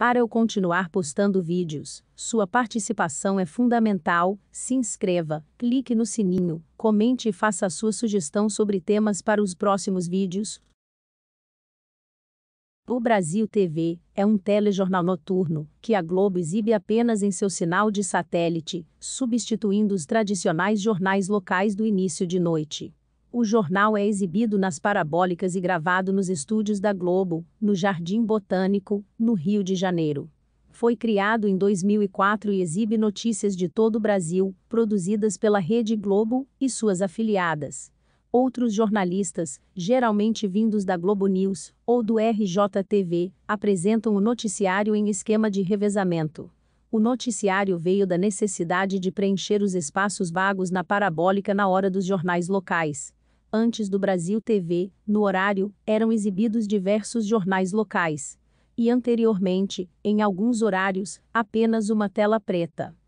Para eu continuar postando vídeos, sua participação é fundamental. Se inscreva, clique no sininho, comente e faça sua sugestão sobre temas para os próximos vídeos. O Brasil TV é um telejornal noturno que a Globo exibe apenas em seu sinal de satélite, substituindo os tradicionais jornais locais do início de noite. O jornal é exibido nas parabólicas e gravado nos estúdios da Globo, no Jardim Botânico, no Rio de Janeiro. Foi criado em 2004 e exibe notícias de todo o Brasil, produzidas pela Rede Globo e suas afiliadas. Outros jornalistas, geralmente vindos da Globo News ou do RJTV, apresentam o noticiário em esquema de revezamento o noticiário veio da necessidade de preencher os espaços vagos na parabólica na hora dos jornais locais antes do Brasil TV, no horário, eram exibidos diversos jornais locais. E anteriormente, em alguns horários, apenas uma tela preta.